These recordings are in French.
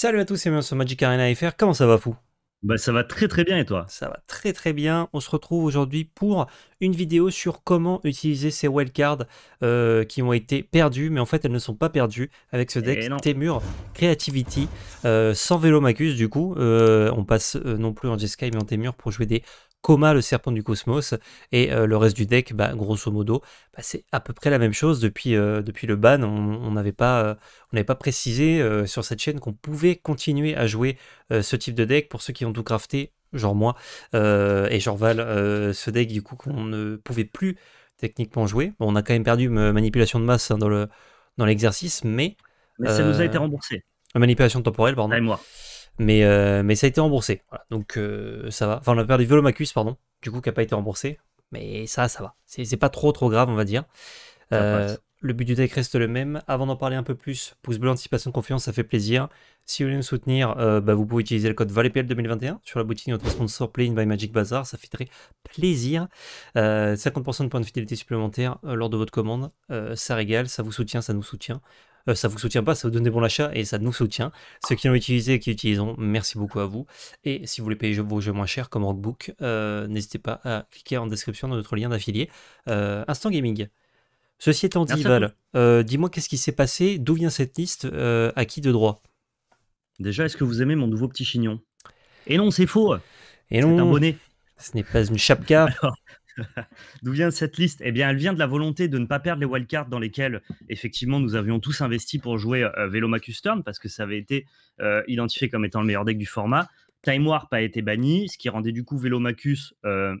Salut à tous et bienvenue sur Magic Arena FR, comment ça va fou bah, ça va très très bien et toi Ça va très très bien. On se retrouve aujourd'hui pour une vidéo sur comment utiliser ces wildcards euh, qui ont été perdus, mais en fait elles ne sont pas perdues avec ce eh deck Temur Creativity euh, sans Vélomacus, du coup. Euh, on passe non plus en sky mais en Temur pour jouer des Coma, le serpent du cosmos, et euh, le reste du deck, bah, grosso modo, bah, c'est à peu près la même chose. Depuis, euh, depuis le ban, on n'avait pas, euh, on pas précisé sur cette chaîne qu'on pouvait continuer à jouer ce type de deck pour ceux qui ont tout crafté, genre moi et genre Val, ce deck du coup qu'on ne pouvait plus techniquement jouer. on a quand même perdu manipulation de masse hein, dans le dans l'exercice, mais mais ça nous a été remboursé. Manipulation temporelle, pardon. Ah, et euh, mais, ça a été remboursé. Donc euh, ça va. Enfin, on a perdu Velomacus pardon, du coup, qui n'a pas été remboursé. Mais ça, ça va. C'est pas trop, trop grave, on va dire. Euh, le but du deck reste le même. Avant d'en parler un peu plus, pouce bleu, anticipation, confiance, ça fait plaisir. Si vous voulez me soutenir, bah, vous pouvez utiliser le code VALEPL2021 sur la boutique de notre sponsor Playing by Magic Bazaar. Ça fait très plaisir. 50% de points de fidélité supplémentaires lors de votre commande. ça régale, ça vous soutient, ça nous soutient. Euh, ça vous soutient pas, ça vous donne des bons d'achat et ça nous soutient. Ceux qui l'ont utilisé et qui l'utilisent, merci beaucoup à vous. Et si vous voulez payer vos jeux moins chers comme Rockbook, euh, n'hésitez pas à cliquer en description dans notre lien d'affilié euh, Instant Gaming. Ceci étant dit, Val, dis-moi qu'est-ce qui s'est passé, d'où vient cette liste, à qui de droit Déjà, est-ce que vous aimez mon nouveau petit chignon Et eh non, c'est faux. Et eh non, c'est un bonnet. Ce n'est pas une chapka. D'où vient cette liste Eh bien, elle vient de la volonté de ne pas perdre les wildcards dans lesquels, effectivement, nous avions tous investi pour jouer euh, Turn, parce que ça avait été euh, identifié comme étant le meilleur deck du format. Time Warp a été banni, ce qui rendait du coup Velomacus euh,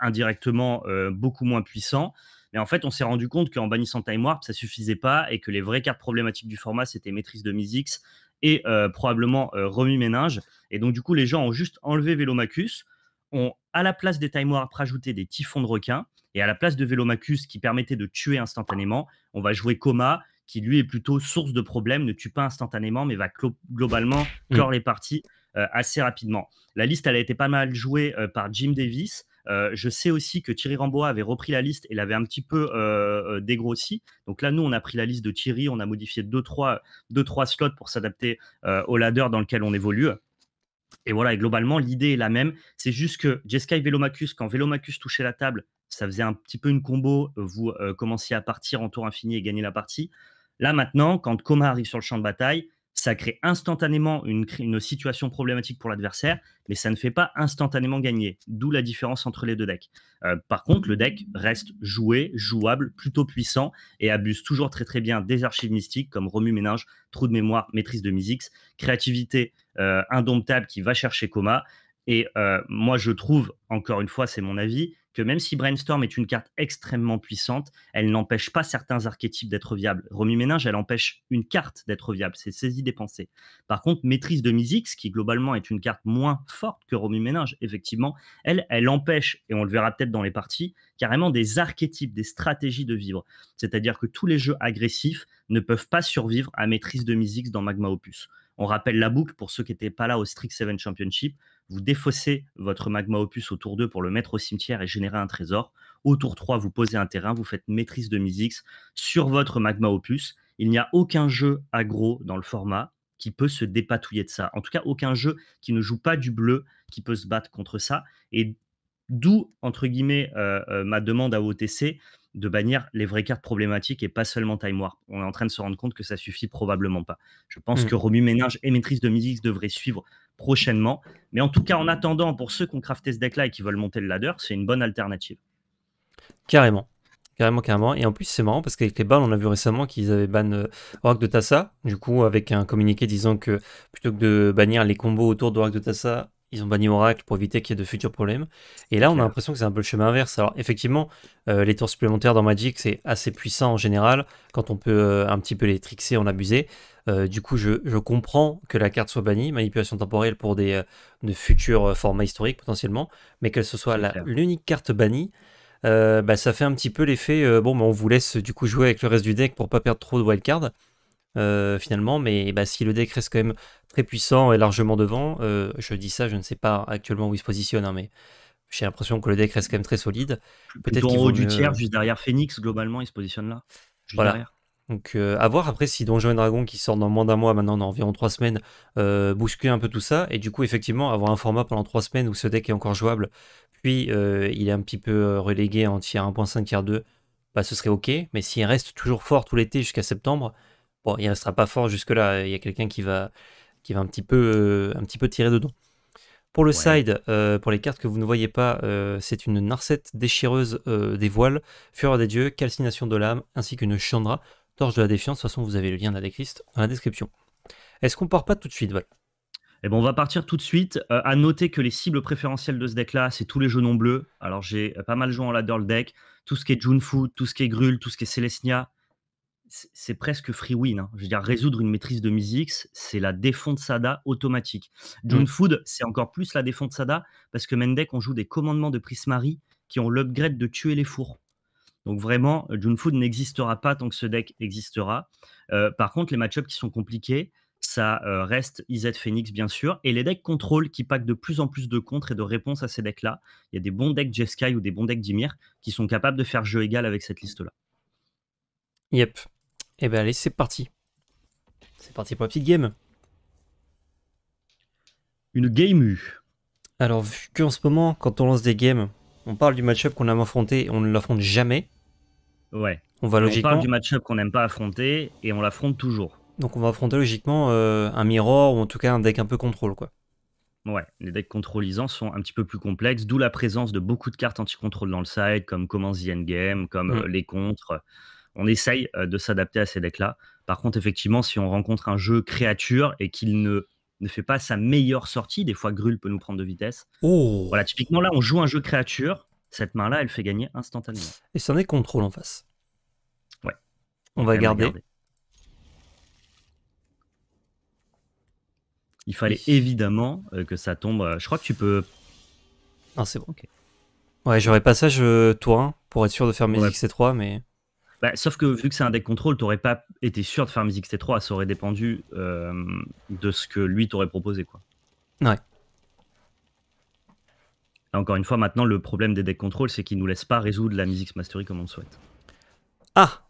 indirectement euh, beaucoup moins puissant. Mais en fait, on s'est rendu compte qu'en bannissant Time Warp, ça suffisait pas et que les vraies cartes problématiques du format, c'était maîtrise de Mizix et probablement Remus Méninge. Et donc, du coup, les gens ont juste enlevé Velomacus à la place des Time Warp, rajouté des typhons de requins. Et à la place de Vélomacus, qui permettait de tuer instantanément, on va jouer Coma, qui lui est plutôt source de problème, ne tue pas instantanément, mais va globalement mm. clore les parties euh, assez rapidement. La liste, elle a été pas mal jouée euh, par Jim Davis. Euh, je sais aussi que Thierry Ramboa avait repris la liste et l'avait un petit peu dégrossi Donc là, nous, on a pris la liste de Thierry, on a modifié 2-3 deux, trois, slots pour s'adapter au ladder dans lequel on évolue. Et voilà, et globalement, l'idée est la même. C'est juste que Jeskai Velomacus, quand Velomacus touchait la table, ça faisait un petit peu une combo. Euh, vous euh, commenciez à partir en tour infini et gagner la partie. Là, maintenant, quand Coma arrive sur le champ de bataille, ça crée instantanément une, situation problématique pour l'adversaire, mais ça ne fait pas instantanément gagner, d'où la différence entre les deux decks. Euh, par contre, le deck reste joué, jouable, plutôt puissant, et abuse toujours très très bien des archives mystiques comme Romu Ménage, Trou de mémoire, Maîtrise de Mysics, Créativité euh, Indomptable qui va chercher Coma, et euh, moi, je trouve, encore une fois, c'est mon avis, que même si Brainstorm est une carte extrêmement puissante, elle n'empêche pas certains archétypes d'être viables. Romy Ménage, elle empêche une carte d'être viable, c'est saisie des pensées. Par contre, Maîtrise de Misix, qui globalement est une carte moins forte que Romy Ménage, effectivement, elle, elle empêche, et on le verra peut-être dans les parties, carrément des archétypes, des stratégies de vivre. C'est-à-dire que tous les jeux agressifs ne peuvent pas survivre à Maîtrise de Misix dans Magma Opus. On rappelle la boucle pour ceux qui n'étaient pas là au Strict 7 Championship vous défaussez votre magma opus au tour 2 pour le mettre au cimetière et générer un trésor. Au tour 3, vous posez un terrain, vous faites maîtrise de Misix sur votre magma opus. Il n'y a aucun jeu aggro dans le format qui peut se dépatouiller de ça. En tout cas, aucun jeu qui ne joue pas du bleu qui peut se battre contre ça. Et d'où, entre guillemets, euh, euh, ma demande à OTC de bannir les vraies cartes problématiques et pas seulement Time Warp. On est en train de se rendre compte que ça suffit probablement pas. Je pense mmh. que Romu Ménage et Maîtrise de Misix devraient suivre prochainement. Mais en tout cas, en attendant, pour ceux qui ont crafté ce deck-là et qui veulent monter le ladder, c'est une bonne alternative. Carrément. Carrément, carrément. Et en plus, c'est marrant parce qu'avec les balles, on a vu récemment qu'ils avaient ban euh, Oracle de Tassa. Du coup, avec un communiqué disant que plutôt que de bannir les combos autour d'Oracle de Tassa, ils ont banni Oracle pour éviter qu'il y ait de futurs problèmes. Et là, on a l'impression que c'est un peu le chemin inverse. Alors, effectivement, euh, les tours supplémentaires dans Magic, c'est assez puissant en général. Quand on peut euh, un petit peu les trixer, en abuser. Euh, du coup, je, comprends que la carte soit bannie, manipulation temporelle pour des euh, de futurs euh, formats historiques potentiellement, mais qu'elle ce soit l'unique carte bannie, bah, ça fait un petit peu l'effet bon, bah, on vous laisse du coup jouer avec le reste du deck pour pas perdre trop de wildcard finalement, mais bah, si le deck reste quand même très puissant et largement devant, je dis ça, je ne sais pas actuellement où il se positionne, hein, mais j'ai l'impression que le deck reste quand même très solide. Peut-être en haut du tiers, juste derrière Phoenix, globalement, il se positionne là. Donc euh, à voir après si Donjons et Dragons qui sort dans moins d'un mois, maintenant dans environ trois semaines, euh, bousculer un peu tout ça. Et du coup, effectivement, avoir un format pendant trois semaines où ce deck est encore jouable, puis euh, il est un petit peu relégué en tier 1.5, tier 2, bah, ce serait ok. Mais s'il reste toujours fort tout l'été jusqu'à septembre, bon, il restera pas fort jusque-là. Il y a quelqu'un qui va, qui va un, petit peu, un petit peu tirer dedans. Pour le side, pour les cartes que vous ne voyez pas, c'est une Narcette déchireuse des voiles, Fureur des dieux, Calcination de l'âme, ainsi qu'une Chandra. Torche de la défiance, de toute façon, vous avez le lien de la décliste dans la description. Est-ce qu'on part pas tout de suite, Val eh ben, on va partir tout de suite. A euh, à noter que les cibles préférentielles de ce deck-là, c'est tous les jeux non bleus. Alors, j'ai euh, pas mal joué en ladder le deck. Tout ce qui est Food, tout ce qui est Grul, tout ce qui est Celestia, c'est presque free win. Hein. Je veux dire, résoudre une maîtrise de Misix, c'est la défonte Sada automatique. Mm. Food, c'est encore plus la défonte Sada parce que Mendek, on joue des commandements de Prismari qui ont l'upgrade de tuer les fours. Donc vraiment, euh, Junfood n'existera pas tant que ce deck existera. Euh, par contre, les match-ups qui sont compliqués, ça euh, reste IZ Phoenix bien sûr, et les decks contrôle qui packent de plus en plus de contre et de réponses à ces decks-là. Il y a des bons decks Jeskai ou des bons decks Dimir qui sont capables de faire jeu égal avec cette liste-là. Yep. Et eh bien allez, c'est parti. C'est parti pour la petite game. Une game U. Alors vu qu'en ce moment, quand on lance des games, on parle du match-up qu'on a affronté et on ne l'affronte jamais, Ouais. On va logiquement. parle du match-up qu'on n'aime pas affronter et on l'affronte toujours. Donc on va affronter logiquement euh, un mirror ou en tout cas un deck un peu contrôle quoi. Ouais, les decks contrôlisants sont un petit peu plus complexes, d'où la présence de beaucoup de cartes anti-contrôle dans le side, comme Commence the Endgame, comme mm. euh, les contres. On essaye euh, de s'adapter à ces decks-là. Par contre, effectivement, si on rencontre un jeu créature et qu'il ne, ne fait pas sa meilleure sortie, des fois Grul peut nous prendre de vitesse. Oh. Voilà, typiquement là, on joue un jeu créature, cette main-là, elle fait gagner instantanément. Et un deck contrôle en face. Ouais. On va garder. Il fallait évidemment euh, que ça tombe. Euh, je crois que tu peux. Ah, c'est bon. ok. Ouais, j'aurais ça, tour Toi, hein, pour être sûr de faire mes x 3 mais. Bah, sauf que vu que c'est un deck contrôle, t'aurais pas été sûr de faire mes XT3, ça aurait dépendu euh, de ce que lui t'aurait proposé. quoi. Ouais encore une fois, maintenant, le problème des deck control, c'est qu'ils nous laissent pas résoudre la musique mastery comme on le souhaite. Ah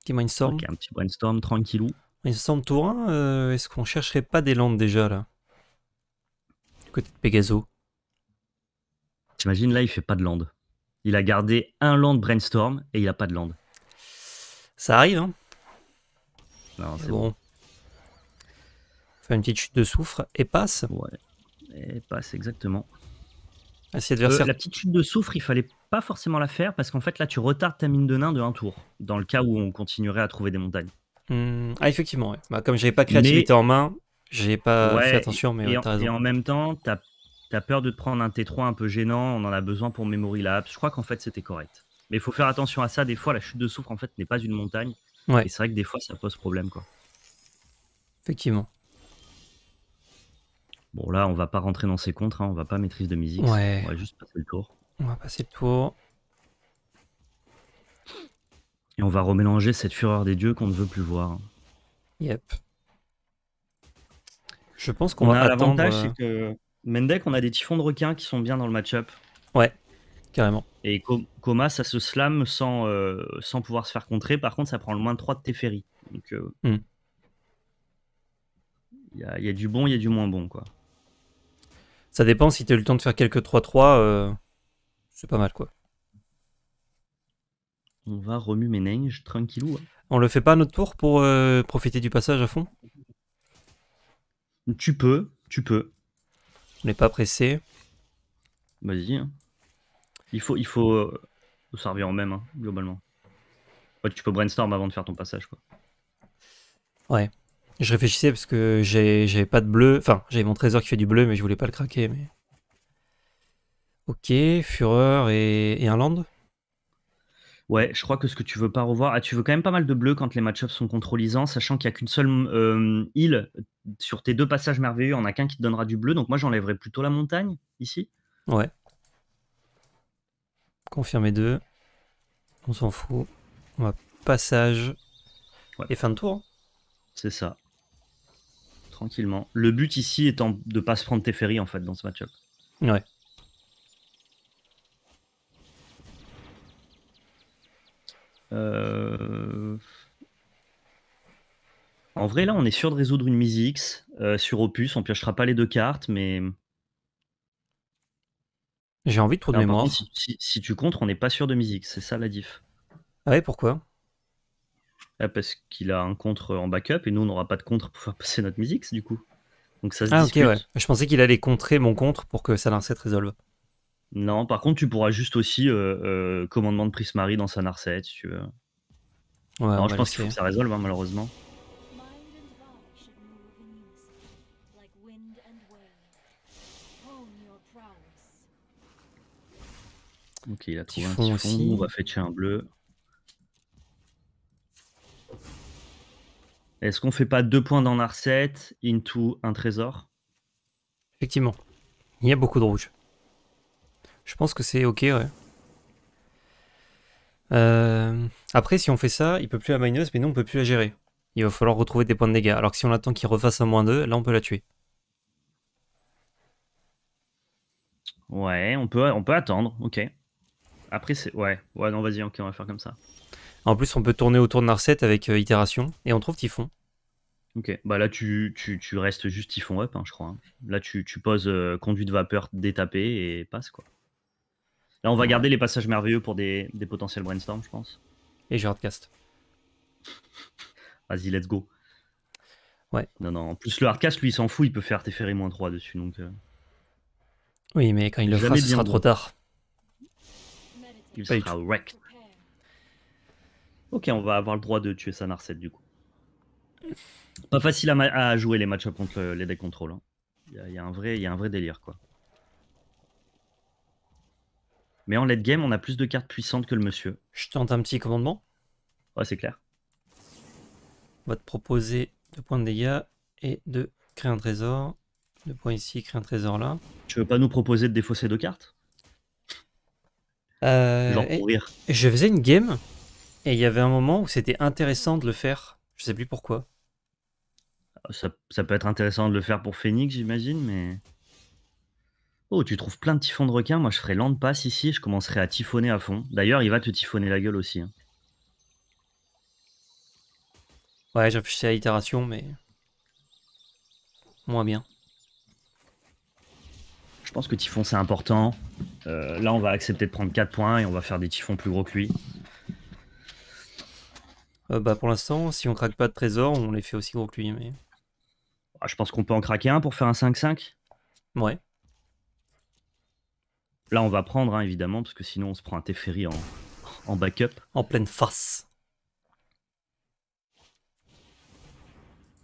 Petit brainstorm. Ok, un petit brainstorm, tranquillou. Brainstorm tour 1, euh, est-ce qu'on chercherait pas des landes déjà, là Du côté de Pegaso. T'imagines, là, il fait pas de land. Il a gardé un land brainstorm et il a pas de land. Ça arrive, hein Non, c'est bon. bon. fait une petite chute de soufre et passe. Ouais, et passe, exactement. Euh, la petite chute de soufre, il fallait pas forcément la faire parce qu'en fait là tu retardes ta mine de nain de un tour dans le cas où on continuerait à trouver des montagnes. Hmm. Ah effectivement, ouais. bah, comme j'avais pas créativité en main, j'ai pas fait attention, mais et, en, même temps, t'as as peur de te prendre un T3 un peu gênant, on en a besoin pour Memory lapse. Je crois qu'en fait c'était correct. Mais il faut faire attention à ça, des fois la chute de soufre en fait n'est pas une montagne. Et c'est vrai que des fois ça pose problème quoi. Effectivement. Bon, là, on va pas rentrer dans ses contres, hein, on va pas maîtrise de musique. On va juste passer le tour. On va passer le tour. Et on va remélanger cette fureur des dieux qu'on ne veut plus voir. Yep. Je pense qu'on va L'avantage, c'est euh, que Mendek, on a des typhons de requins qui sont bien dans le match-up. Ouais, carrément. Et Coma, ça se slam sans, euh, sans pouvoir se faire contrer. Par contre, ça prend le moins 3 de Teferi. Donc, euh, hmm. il y, a, y a du bon, il y a du moins bon, quoi. Ça dépend si tu as eu le temps de faire quelques 3-3, euh, c'est pas mal quoi. On va remuer mes neiges tranquillou. Hein. On le fait pas à notre tour pour euh, profiter du passage à fond Tu peux, tu peux. On n'est pas pressé. Vas-y. Hein. Il faut, il faut. Euh, ça en même, hein, globalement. tu peux brainstorm avant de faire ton passage quoi. Ouais. Je réfléchissais parce que j'avais pas de bleu. Enfin, j'avais mon trésor qui fait du bleu, mais je voulais pas le craquer. Mais... Ok, Führer et, un land. Ouais, je crois que ce que tu veux pas revoir, ah, tu veux quand même pas mal de bleu quand les match-ups sont contrôlisants, sachant qu'il n'y a qu'une seule euh, île sur tes deux passages merveilleux, on a qu'un qui te donnera du bleu, donc moi j'enlèverais plutôt la montagne ici. Ouais. Confirmer deux. On s'en fout. On va passage et fin de tour. C'est ça tranquillement. Le but ici étant de pas se prendre Teferi en fait dans ce match-up. Ouais. Euh, en vrai, là, on est sûr de résoudre une mise X euh, sur Opus. On piochera pas les deux cartes, mais. J'ai envie de trouver de si, tu comptes on n'est pas sûr de mise C'est ça la diff. Ah ouais, pourquoi euh, parce qu'il a un contre en backup et nous on n'aura pas de contre pour faire passer notre musique du coup. Donc ça se ah, ok, ouais. Je pensais qu'il allait contrer mon contre pour que narsette résolve. Non, par contre, tu pourras juste aussi euh, euh, commandement de Prismari dans sa narcette si tu veux. je pense qu'il faut que ça résolve, hein, malheureusement. Ok, il a trouvé un Typhon, on va fetcher un bleu. Est-ce qu'on fait pas deux points dans Narset into un trésor Effectivement. Il y a beaucoup de rouge. Je pense que c'est ok, ouais. Euh, après, si on fait ça, il peut plus la minus, mais nous, on peut plus la gérer. Il va falloir retrouver des points de dégâts. Alors que si on attend qu'il refasse un moins 2, là, on peut la tuer. Ouais, on peut, on peut attendre, ok. Après, c'est... Ouais, ouais, non, vas-y, ok, on va faire comme ça. En plus, on peut tourner autour de Narset avec euh, itération et on trouve Typhon. Ok, bah là tu, restes juste Typhon up, hein, je crois. Hein. Là tu, poses euh, Conduit de vapeur détapé et passe quoi. Là on va garder les passages merveilleux pour des, potentiels brainstorm, je pense. Et je hardcast. Vas-y, let's go. Ouais. Non, non, en plus le hardcast lui il s'en fout, il peut faire Teferi moins 3 dessus donc. Euh. Oui, mais quand il, le fera, ce sera trop tard. Il sera wrecked. Ok, on va avoir le droit de tuer sa Narset du coup. Pas facile à, jouer les matchs contre les deck control. Il hein. y, a un vrai, délire quoi. Mais en late game, on a plus de cartes puissantes que le monsieur. Je tente un petit commandement. Ouais, c'est clair. On va te proposer 2 points de dégâts et de créer un trésor. 2 points ici, créer un trésor là. Tu veux pas nous proposer de défausser deux cartes euh, Je faisais une game et il y avait un moment où c'était intéressant de le faire. Je sais plus pourquoi. Ça, peut être intéressant de le faire pour Phoenix, j'imagine, mais. Oh, tu trouves plein de typhons de requins. Moi, je ferai land pass ici. Je commencerai à typhonner à fond. D'ailleurs, il va te typhonner la gueule aussi. Hein. Ouais, j'ai à l'itération, mais. Moins bien. Je pense que typhon, c'est important. Euh, là, on va accepter de prendre 4 points et on va faire des typhons plus gros que lui. Euh, bah, pour l'instant, si on craque pas de trésor, on les fait aussi gros que lui. Mais... Ah, je pense qu'on peut en craquer un pour faire un 5-5. Ouais. Là, on va prendre, hein, évidemment, parce que sinon, on se prend un Teferi en, backup. En pleine face.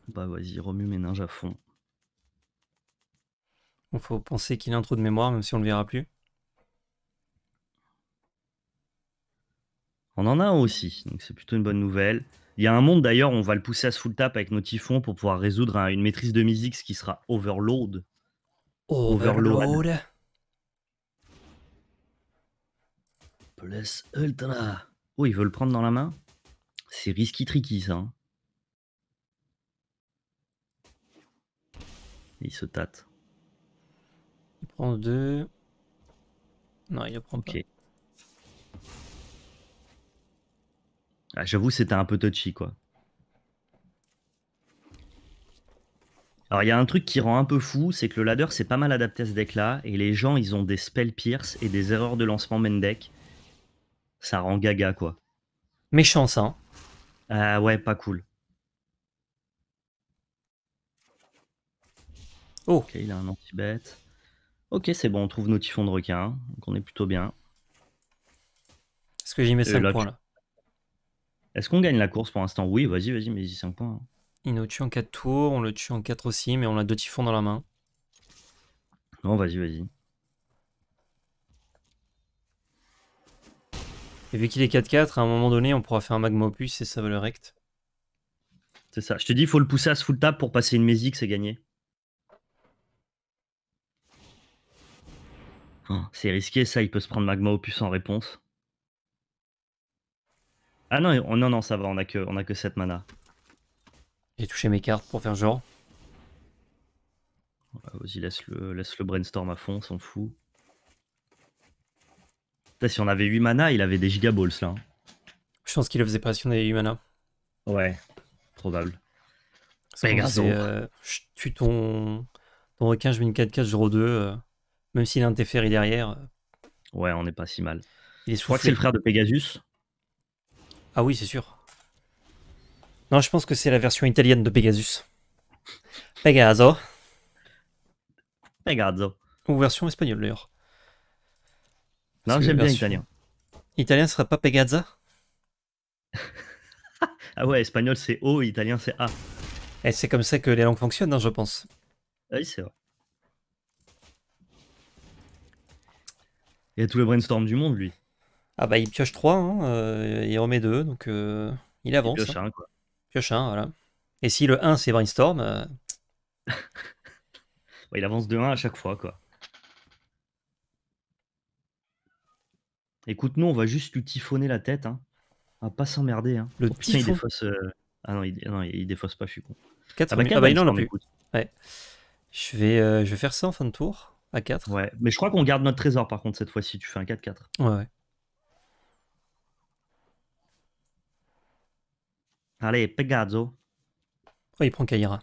Bah, vas-y, remue mes ménage à fond. Il faut penser qu'il a un trou de mémoire, même si on le verra plus. On en a un aussi, donc c'est plutôt une bonne nouvelle. Il y a un monde d'ailleurs, on va le pousser à ce full tap avec nos typhons pour pouvoir résoudre une maîtrise de Mizix qui sera Overload. Overload. Plus Ultra. Oh, il veut le prendre dans la main C'est risqué tricky ça. Hein. Il se tâte. Il prend deux. Non, il ne prend pas. Bah, j'avoue, c'était un peu touchy, quoi. Alors, il y a un truc qui rend un peu fou, c'est que le ladder c'est pas mal adapté à ce deck-là, et les gens, ils ont des spell pierce et des erreurs de lancement main deck. Ça rend gaga, quoi. Méchant, ça. Hein ah ouais, pas cool. Oh. Ok, il a un anti-bête. Ok, c'est bon, on trouve nos typhons de requin, donc on est plutôt bien. Est-ce que j'y mets ça là est-ce qu'on gagne la course pour l'instant Oui, vas-y, vas-y, mais 5 points. Hein. Il nous tue en 4 tours, on le tue en 4 aussi, mais on a deux typhons dans la main. Non, vas-y, vas-y. Et vu qu'il est 4-4, à un moment donné, on pourra faire un magma opus et ça va le rect. C'est ça. Je te dis, il faut le pousser à ce full tap pour passer une Mesix c'est gagné. Oh, c'est risqué, ça. Il peut se prendre magma opus en réponse. Ah non, non, non, ça va, on a que, on a que 7 mana. J'ai touché mes cartes pour faire genre. Vas-y, laisse le, laisse le brainstorm à fond, s'en fout. si on avait 8 mana, il avait des gigaballs là. Hein. Je pense qu'il le faisait pas si on avait 8 mana. Ouais, probable. Euh, je tue ton, requin, je mets une 4-4, je 2 même s'il a un Téferi derrière. Euh, ouais, on n'est pas si mal. je crois que c'est le frère de Pegasus. Ah oui, c'est sûr. Non, je pense que c'est la version italienne de Pegasus. Pegaso. Pegaso. Ou version espagnole d'ailleurs. Non, j'aime bien l'italien. Italien ce serait pas Pegaza Ah ouais, espagnol c'est O, italien c'est A. Et c'est comme ça que les langues fonctionnent, hein, je pense. Oui, c'est vrai. Il y a tout le brainstorm du monde, lui. Ah bah il pioche 3 hein, euh, euh, il remet 2, donc il avance. Il pioche 1, hein. quoi. Pioche 1, voilà. Et si le 1 c'est brainstorm. Euh, il avance de 1 à chaque fois, quoi. Écoute, nous on va juste lui typhonner la tête, hein. On va pas s'emmerder, Le oh, il Ah non il... défausse pas, je suis con. 4 ah bah, 4 ah bah non, non plus. Ouais. Je vais, je vais faire ça en fin de tour, à 4. Ouais, mais je crois qu'on garde notre trésor par contre cette fois-ci, tu fais un 4-4. ouais. Allez, Pegazo. Pourquoi il prend Kaira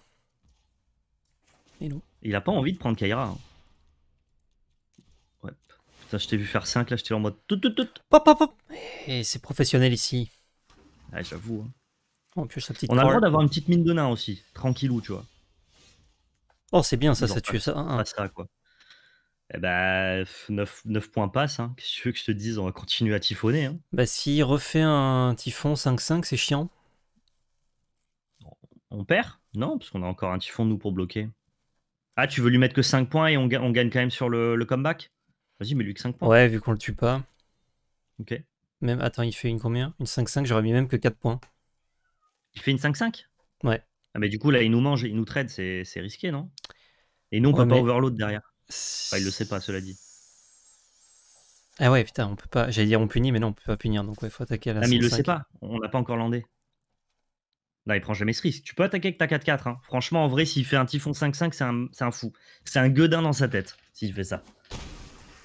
Il a pas envie de prendre Kaira. Hein. Ouais. Putain, je t'ai vu faire 5 là, j'étais en mode Pop pop Et eh, c'est professionnel ici. Ouais, j'avoue. Hein. Oh, on a le droit d'avoir une petite mine de nain aussi, tranquillou, tu vois. Oh, c'est bien ça, ça tue ça. Hein. ça, quoi. Eh ben, 9, points passent, hein. qu'est-ce que tu veux que je te dise On va continuer à typhoner. Bah, s'il refait un typhon 5-5, c'est chiant on perd Non, parce qu'on a encore un typhon, nous, pour bloquer. Ah, tu veux lui mettre que 5 points et on, on gagne quand même sur le, comeback Vas-y, mets-lui que 5 points. Ouais, vu qu'on le tue pas. Ok. Même, attends, il fait une combien Une 5-5, j'aurais mis même que 4 points. Il fait une 5-5 Ouais. Ah, mais du coup, là, il nous mange, il nous trade, c'est risqué, non Et nous, on ne peut pas overload derrière. Enfin, il le sait pas, cela dit. Ah ouais, putain, on peut pas. J'allais dire on punit, mais non, on peut pas punir, donc ouais, faut attaquer à la Ah, mais il le sait pas, on l'a pas encore landé. Non, il prend jamais ce risque. Tu peux attaquer avec ta 4-4. Hein. Franchement, en vrai, s'il fait un typhon 5-5, c'est un, fou. C'est un gueudin dans sa tête, s'il fait ça.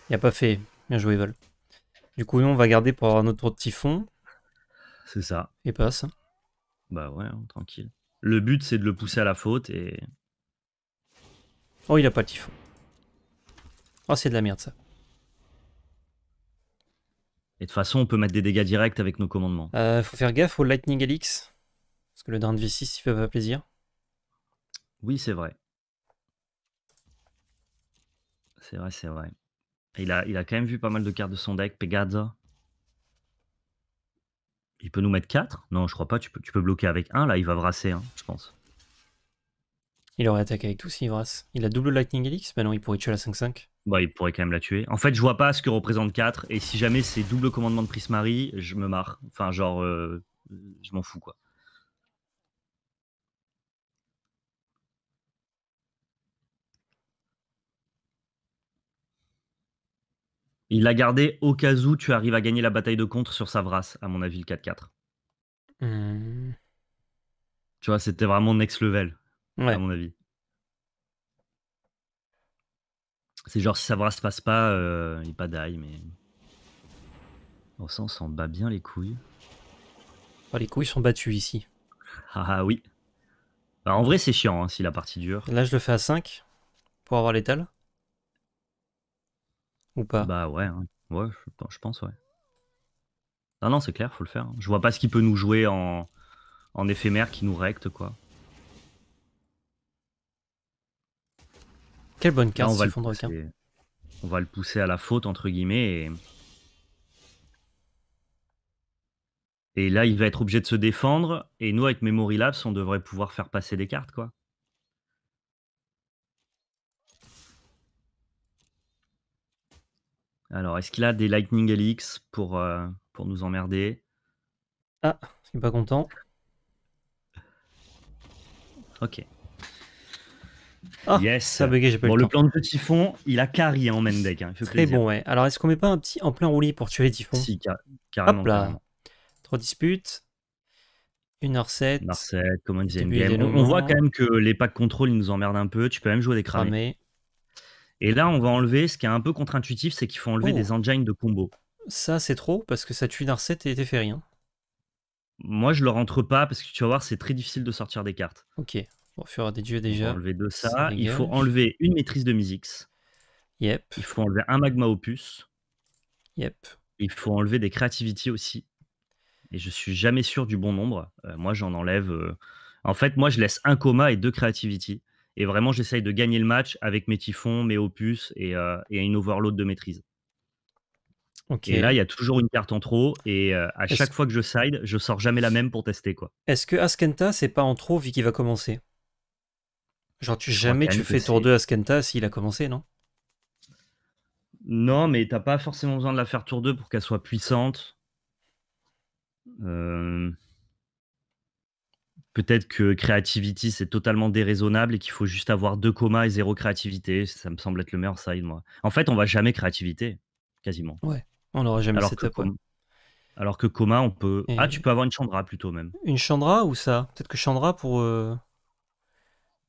Il a pas fait. Bien joué, Val. Du coup, nous, on va garder pour avoir notre typhon. C'est ça. Et passe. Bah ouais, hein, tranquille. Le but, c'est de le pousser à la faute et. Oh, il a pas le typhon. Oh, c'est de la merde, ça. Et de toute façon, on peut mettre des dégâts directs avec nos commandements. Euh, faut faire gaffe au Lightning elix parce que le drain de V6, il fait pas plaisir. Oui, c'est vrai. C'est vrai, c'est vrai. il a, il a quand même vu pas mal de cartes de son deck. Pegaza. Il peut nous mettre 4 Non, je crois pas. Tu peux, tu peux bloquer avec 1. Là, il va brasser, hein, je pense. Il aurait attaqué avec tout s'il brasse. Il a double Lightning Helix Bah non, il pourrait tuer la 5-5. Bah, il pourrait quand même la tuer. En fait, je vois pas ce que représente 4. Et si jamais c'est double commandement de Prismari, je me marre. Enfin, genre, euh, je m'en fous, quoi. Il l'a gardé au cas où tu arrives à gagner la bataille de contre sur Savras, à mon avis, le 4-4. Hmm. Tu vois, c'était vraiment next level, à mon avis. C'est genre si Savras se passe pas, euh, il pas d'ail, mais. au sens on s'en bat bien les couilles. Oh, les couilles sont battues ici. ah, ah oui. Bah, en vrai, c'est chiant hein, si la partie dure. Là, je le fais à 5 pour avoir l'étal. Ou pas? Bah ouais, hein. Ouais, je pense, ouais. Non, non, c'est clair, faut le faire. Hein. Je vois pas ce qu'il peut nous jouer en, en éphémère qui nous recte, quoi. Quelle bonne carte, on va, le pousser, on va le pousser à la faute, entre guillemets, et... Et là, il va être obligé de se défendre. Et nous, avec Memory Labs, on devrait pouvoir faire passer des cartes, quoi. Alors, est-ce qu'il a des Lightning Helix pour, euh, pour nous emmerder Ah, je suis pas content. Ok. Ah, yes. Ça a bugué, j'ai pas bon, le, le plan de petit fond, il a carré en hein, main deck. Hein, Très bon, ouais. Alors, est-ce qu'on met pas un petit en plein roulis pour tuer les typhons Si, carrément. Hop là. Trois disputes. 1h7. 1h7, on disait On, voit quand même que les packs contrôle, ils nous emmerdent un peu. Tu peux même jouer des cramés. Et là, on va enlever ce qui est un peu contre-intuitif, c'est qu'il faut enlever des oh. engines de combo. Ça, c'est trop, parce que ça tue Narset et fait rien. Moi, je le rentre pas, parce que tu vas voir, c'est très difficile de sortir des cartes. Ok, on fera des dieux déjà. Il faut enlever de ça. Il faut enlever une maîtrise de musique. Yep. Il faut enlever un magma opus. Yep. Il faut enlever des creativity aussi. Et je suis jamais sûr du bon nombre. Euh, moi, j'en enlève. Euh, en fait, moi, je laisse un coma et deux creativity. Et vraiment, j'essaye de gagner le match avec mes typhons, mes opus euh, et, une overload de maîtrise. Ok. Et là, il y a toujours une carte en trop. Et euh, à chaque fois que je side, je sors jamais la même pour tester. quoi. Est-ce que Askenta, c'est pas en trop vu qu'il va commencer Genre, tu, jamais tu fais tour 2 Askenta s'il a commencé, non Non, mais t'as pas forcément besoin de la faire tour 2 pour qu'elle soit puissante. Euh... Peut-être que creativity, c'est totalement déraisonnable et qu'il faut juste avoir deux Comas et zéro créativité. Ça me semble être le meilleur side, moi. En fait, on va jamais créativité, quasiment. Ouais, on n'aura jamais Alors setup. Alors que Coma, on peut. Ah, tu peux avoir une Chandra plutôt même. Une Chandra ou ça Peut-être que Chandra pour. Euh,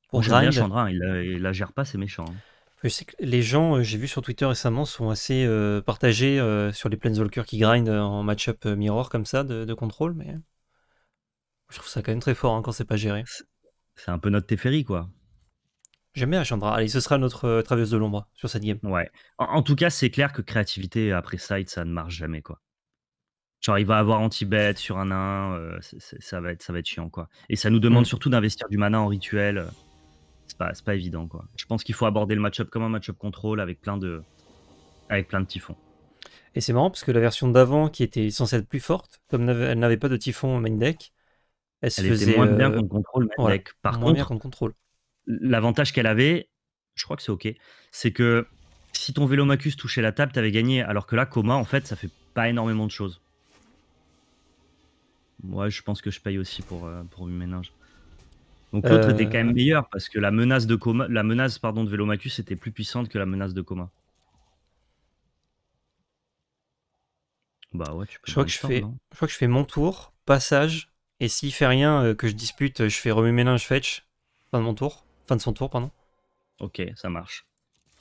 pour J'aime bien Chandra, hein. il la, gère pas, c'est méchant. Hein. Je sais que les gens, euh, j'ai vu sur Twitter récemment, sont assez euh, partagés sur les Planeswalkers qui Grind en match-up mirror comme ça de, de contrôle. Mais... Je trouve ça quand même très fort hein, quand c'est pas géré. C'est un peu notre Teferi, quoi. J'aime bien Chandra. Allez, ce sera notre euh, de l'ombre sur cette game. Ouais. En, tout cas, c'est clair que créativité après side, ça ne marche jamais, quoi. Genre, il va avoir anti-bet sur un 1, euh, ça, va être, ça va être chiant, quoi. Et ça nous demande mm. surtout d'investir du mana en rituel. Euh, c'est pas, pas évident, quoi. Je pense qu'il faut aborder le match-up comme un match-up contrôle avec plein de, avec plein de typhons. Et c'est marrant parce que la version d'avant, qui était censée être plus forte, comme elle n'avait pas de typhon main deck, elle, faisait moins bien euh, contre contrôle. Par contre, l'avantage qu'elle avait, je crois que c'est OK, c'est que si ton vélo touchait la table, t'avais gagné. Alors que là, Coma, en fait, ça fait pas énormément de choses. Moi, je pense que je paye aussi pour, une euh, pour ménage. Donc l'autre était quand même euh. meilleur parce que la menace de coma, la menace pardon de Vélomacus était plus puissante que la menace de coma. Bah ouais, je crois que je fais, je crois que je fais mon tour, passage, et s'il fait rien, euh, que je dispute, je fais remue mélange fetch. Fin de mon tour. Fin de son tour, pardon. Ok, ça marche.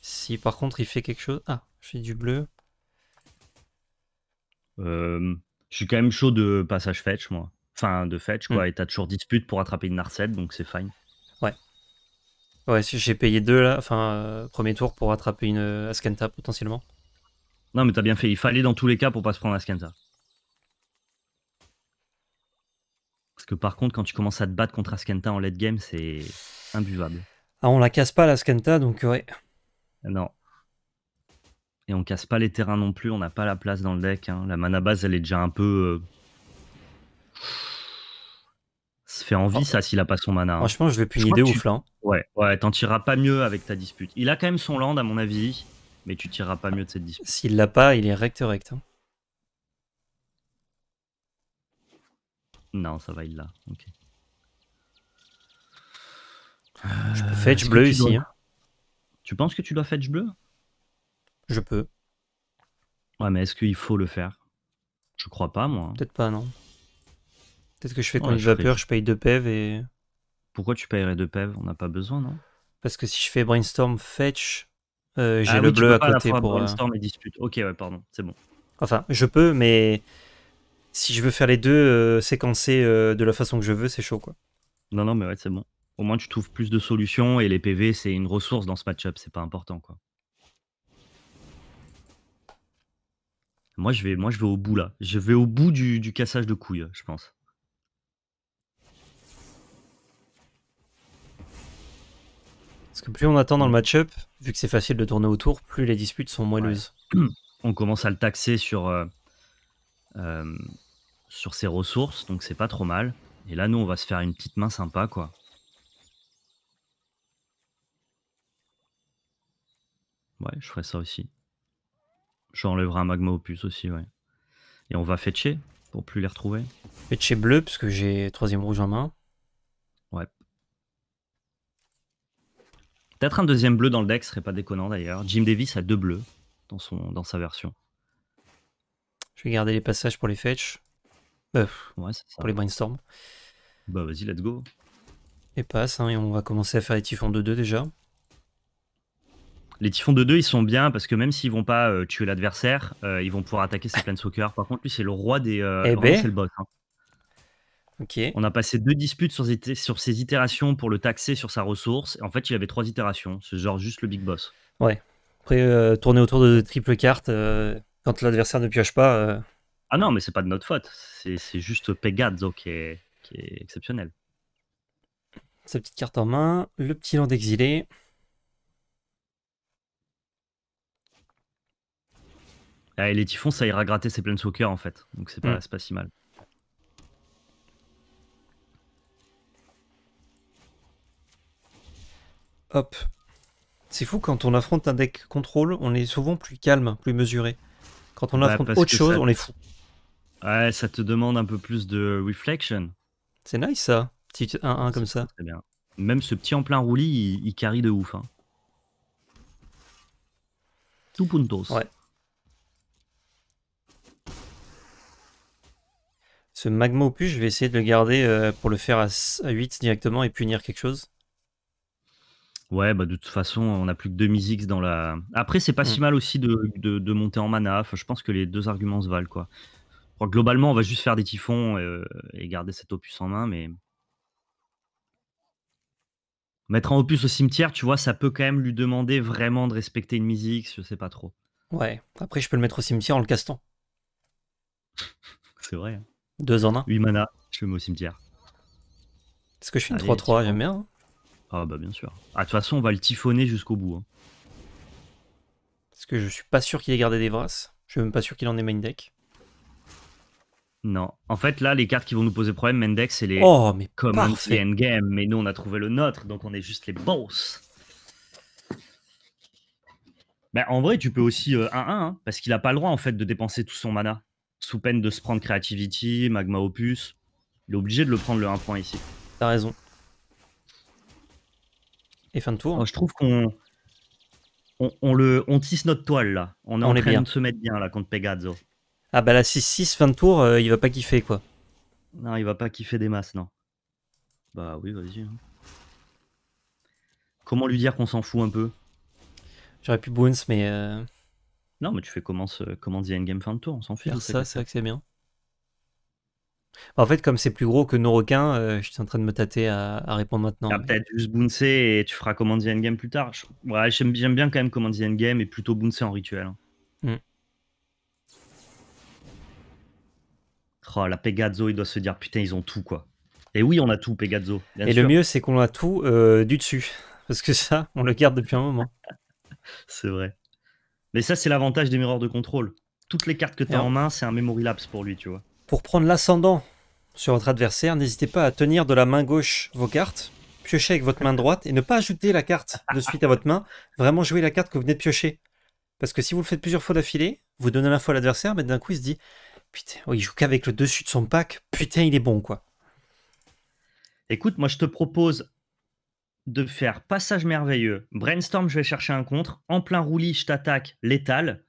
Si par contre il fait quelque chose. Ah, je fais du bleu. Euh, je suis quand même chaud de passage fetch, moi. Enfin, de fetch, quoi. et hmm. Et t'as toujours dispute pour attraper une Narset, donc c'est fine. Ouais. Ouais, j'ai payé deux, là. Enfin, euh, premier tour pour attraper une Ascanta potentiellement. Non, mais t'as bien fait. Il fallait dans tous les cas pour pas se prendre Ascanta. par contre, quand tu commences à te battre contre Askenta en late game, c'est imbuvable. Ah, on la casse pas, la donc euh, ouais. Non. Et on casse pas les terrains non plus, on n'a pas la place dans le deck. Hein. La mana base, elle est déjà un peu. Ça euh, Se fait envie, oh. ça, s'il a pas son mana. Hein. Franchement, je vais punir des ouf, là. Hein. Ouais, ouais, t'en tireras pas mieux avec ta dispute. Il a quand même son land, à mon avis, mais tu tireras pas mieux de cette dispute. S'il l'a pas, il est recte-recte. Non, ça va, il là, Ok. Euh, je peux fetch bleu ici. Hein. Tu penses que tu dois fetch bleu Je peux. Ouais, mais est-ce qu'il faut le faire Je crois pas, moi. Peut-être pas, non. Peut-être que je fais quand ouais, vapeur, je paye deux PEV et. Pourquoi tu payerais deux PEV On n'a pas besoin, non Parce que si je fais brainstorm fetch, j'ai le bleu à côté pour. Brainstorm et dispute. Ok, ouais, pardon, c'est bon. Enfin, je peux, mais si je veux faire les deux euh, séquencés euh, de la façon que je veux, c'est chaud quoi. Non, non, mais ouais, c'est bon. Au moins, tu trouves plus de solutions et les PV, c'est une ressource dans ce match-up, c'est pas important quoi. Moi je, vais, moi, je vais au bout là. Je vais au bout du, cassage de couilles, je pense. Parce que plus on attend dans le match-up, vu que c'est facile de tourner autour, plus les disputes sont moelleuses. On commence à le taxer sur. Euh, euh, sur ses ressources, donc c'est pas trop mal. Et là, nous, on va se faire une petite main sympa, quoi. Ouais, je ferai ça aussi. J'enlèverai un magma opus aussi, ouais. Et on va fetcher pour plus les retrouver. Fetcher bleu, parce que j'ai troisième rouge en main. Ouais. Peut-être un deuxième bleu dans le deck serait pas déconnant d'ailleurs. Jim Davis a deux bleus dans, son, dans sa version. Je vais garder les passages pour les fetch. Euh, pour les brainstorm. Bah vas-y, let's go. Et passe, hein, et on va commencer à faire les typhons de 2 déjà. Les typhons de 2, ils sont bien parce que même s'ils vont pas euh, tuer l'adversaire, euh, ils vont pouvoir attaquer ses planeswalkers. Par contre, lui, c'est le roi des. Eh ben. boss. Hein. On a passé deux disputes sur, sur ses itérations pour le taxer sur sa ressource. En fait, il avait trois itérations. C'est genre juste le big boss. Ouais. Après, tourner autour de triple carte, quand l'adversaire ne pioche pas. Euh, ah non, mais c'est pas de notre faute. C'est juste Pegazzo qui est, qui est exceptionnel. Sa petite carte en main, le petit land exilé. Ah, et les typhons, ça ira gratter ses soccer en fait. Donc c'est pas, mm. pas si mal. Hop. C'est fou quand on affronte un deck contrôle, on est souvent plus calme, plus mesuré. Quand on affronte autre chose, on est fou. Ouais, ça te demande un peu plus de reflection. C'est nice ça, petit 1 comme ça. Très bien. Même ce petit en plein roulis, il, carry de ouf. Hein. Tout puntos. Ouais. Ce magma opus, je vais essayer de le garder euh, pour le faire à 8 directement et punir quelque chose. Ouais, bah de toute façon, on n'a plus que deux Mizix dans la. Après, c'est pas mmh. si mal aussi de, monter en mana. je pense que les deux arguments se valent, quoi. globalement, on va juste faire des typhons euh, et garder cet opus en main, mais. Mettre un opus au cimetière, tu vois, ça peut quand même lui demander vraiment de respecter une Mizix, je sais pas trop. Ouais, après, je peux le mettre au cimetière en le castant. c'est vrai. Hein. Deux en un. 8 mana, je le mets au cimetière. Est-ce que je suis une 3-3, j'aime bien. Hein. Ah bah bien sûr. À ah, de toute façon, on va le typhonner jusqu'au bout. Hein. Parce que je suis pas sûr qu'il ait gardé des brasses. Je suis même pas sûr qu'il en ait main deck. Non. En fait, là, les cartes qui vont nous poser problème, main deck c'est les Oh, mais comme endgame. Mais nous, on a trouvé le nôtre, donc on est juste les boss. mais bah, en vrai, tu peux aussi 1-1, euh, hein, parce qu'il a pas le droit, en fait, de dépenser tout son mana. Sous peine de se prendre Creativity, Magma Opus. Il est obligé de le prendre le 1 point ici. T'as raison. Et fin de tour. Oh, je trouve qu'on on, le, on tisse notre toile là. On est en train bien. de se mettre bien là contre Pegazzo. Ah bah là, 6-6, fin de tour, euh, il va pas kiffer quoi. Non, il va pas kiffer des masses, non. Bah oui, vas-y. Hein. Comment lui dire qu'on s'en fout un peu J'aurais pu bounce, mais. Euh, non, mais tu fais comment, comment une game fin de tour, on s'en fout. ça, c'est vrai c'est bien. Bah, en fait, comme c'est plus gros que nos requins, euh, je suis en train de me tâter à, répondre maintenant. Peut-être juste Bounce et tu feras Command the Endgame plus tard. Ouais, j'aime, bien quand même Command the Endgame et plutôt Bounce en rituel. Hein. Mm. Oh, la Pegazo, il doit se dire putain, ils ont tout quoi. Et oui, on a tout, Pegazo. Et le mieux, c'est qu'on a tout euh, du dessus. Parce que ça, on le garde depuis un moment. c'est vrai. Mais ça, c'est l'avantage des miroirs de contrôle. Toutes les cartes que tu as en main, c'est un memory lapse pour lui, tu vois. Pour prendre l'ascendant sur votre adversaire, n'hésitez pas à tenir de la main gauche vos cartes, piocher avec votre main droite et ne pas ajouter la carte de suite à votre main. Vraiment jouer la carte que vous venez de piocher. Parce que si vous le faites plusieurs fois d'affilée, vous donnez l'info à l'adversaire, mais d'un coup il se dit Putain, oh, il joue qu'avec le dessus de son pack, putain, il est bon quoi. Écoute, moi je te propose de faire passage merveilleux. Brainstorm, je vais chercher un contre. En plein roulis, je t'attaque, létal.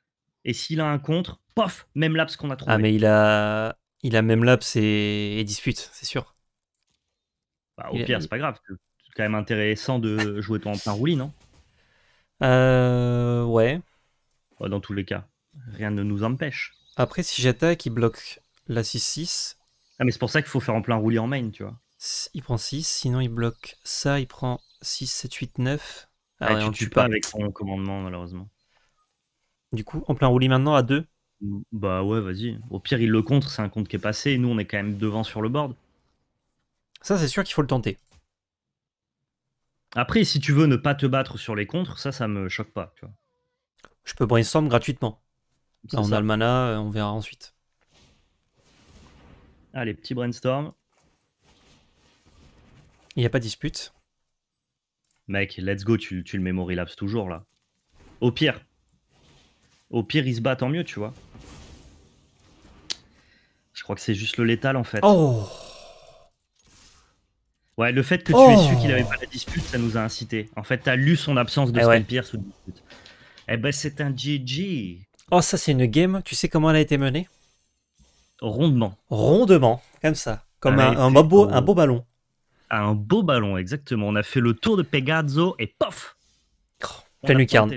Et s'il a un contre, pof, même laps qu'on a trouvé. Ah, mais il a. Il a même laps et, dispute, c'est sûr. Bah, au pire, c'est pas grave. C'est quand même intéressant de jouer ton plein roulis, non euh, Ouais. Dans tous les cas, rien ne nous empêche. Après, si j'attaque, il bloque la 6-6. Ah, mais c'est pour ça qu'il faut faire en plein roulis en main, tu vois. Il prend 6, sinon il bloque ça, il prend 6, 7, 8, 9. Ah, tu ah, ne tue pas, avec son commandement, malheureusement. Du coup, en plein roulis maintenant à 2 bah ouais, vas-y. Au pire, il le contre, c'est un compte qui est passé. Et nous, on est quand même devant sur le board. Ça, c'est sûr qu'il faut le tenter. Après, si tu veux ne pas te battre sur les contres, ça, ça me choque pas. Tu vois. Je peux brainstorm gratuitement. Bah, on a le mana, euh, on verra ensuite. Allez, petit brainstorm. Il n'y a pas dispute. Mec, let's go, tu, le memory lapse toujours là. Au pire. Au pire, il se bat tant mieux, tu vois que c'est juste le létal en fait. Oh Ouais, le fait que tu es aies su qu'il avait pas la dispute, ça nous a incité. En fait, tu as lu son absence de eh ouais. sous dispute. Eh ben, c'est un GG. Oh, ça, c'est une game. Tu sais comment elle a été menée Rondement. Rondement, comme ça. Comme un, un, beau, un beau ballon. Un beau ballon, exactement. On a fait le tour de pegazzo et pof oh, Pleine lucarne.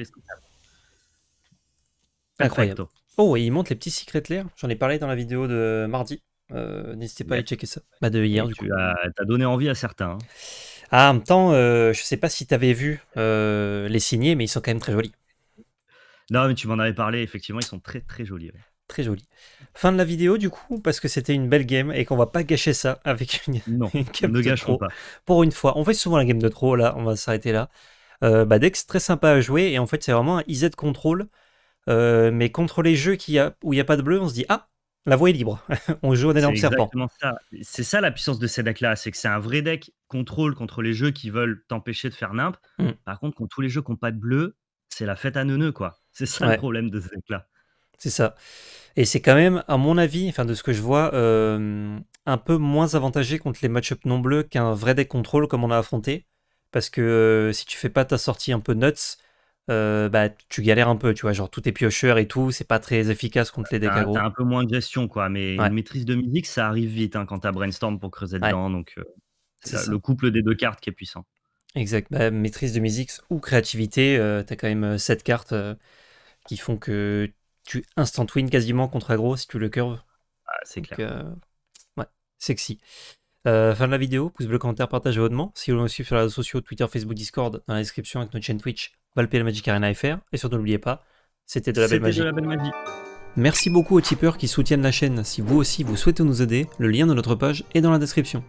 Incroyable. Oh, et il montre les petits secrets l'air, J'en ai parlé dans la vidéo de mardi. Euh, n'hésitez pas à aller checker ça. Bah, de hier, du coup. Tu as, donné envie à certains. Hein. Ah, en même temps, euh, je sais pas si tu avais vu euh, les signés, mais ils sont quand même très jolis. Non, mais tu m'en avais parlé, effectivement, ils sont très très jolis. Très jolis. Fin de la vidéo, du coup, parce que c'était une belle game et qu'on va pas gâcher ça avec une, non, game ne de trop. Pas. Pour une fois, on fait souvent la game de trop, là, on va s'arrêter là. Euh, bah, Dex, très sympa à jouer, et en fait, c'est vraiment un IZ control euh, mais contre les jeux qui a, où il n'y a pas de bleu, on se dit Ah, la voie est libre. on joue un énorme serpent. C'est ça la puissance de ces decks-là. C'est que c'est un vrai deck contrôle contre les jeux qui veulent t'empêcher de faire nimp. Hmm. Par contre, contre tous les jeux qui n'ont pas de bleu, c'est la fête à neuneux, quoi. C'est ça le problème de ce deck-là. C'est ça. Et c'est quand même, à mon avis, enfin de ce que je vois, euh, un peu moins avantagé contre les match non bleus qu'un vrai deck contrôle comme on a affronté. Parce que euh, si tu fais pas ta sortie un peu nuts, euh, bah, tu galères un peu, tu vois, genre tout est piocheur et tout, c'est pas très efficace contre les decks aggro T'as un peu moins de gestion, quoi, mais une maîtrise de musique, ça arrive vite hein, quand t'as brainstorm pour creuser dedans, donc euh, c'est le couple des deux cartes qui est puissant. Exact, bah, maîtrise de musique ou créativité, euh, t'as quand même 7 cartes qui font que tu instant win quasiment contre aggro si tu le curves. Ah, c'est clair. ouais, sexy. fin de la vidéo, pouce bleu, commentaire, partage et abonnement. Si vous voulez me sur les réseaux sociaux, Twitter, Facebook, Discord, dans la description avec notre chaîne Twitch, Valpé la Magic Arena FR. Et surtout, n'oubliez pas, c'était de De la belle magie. Merci beaucoup aux tipeurs qui soutiennent la chaîne. Si vous aussi vous souhaitez nous aider, le lien de notre page est dans la description.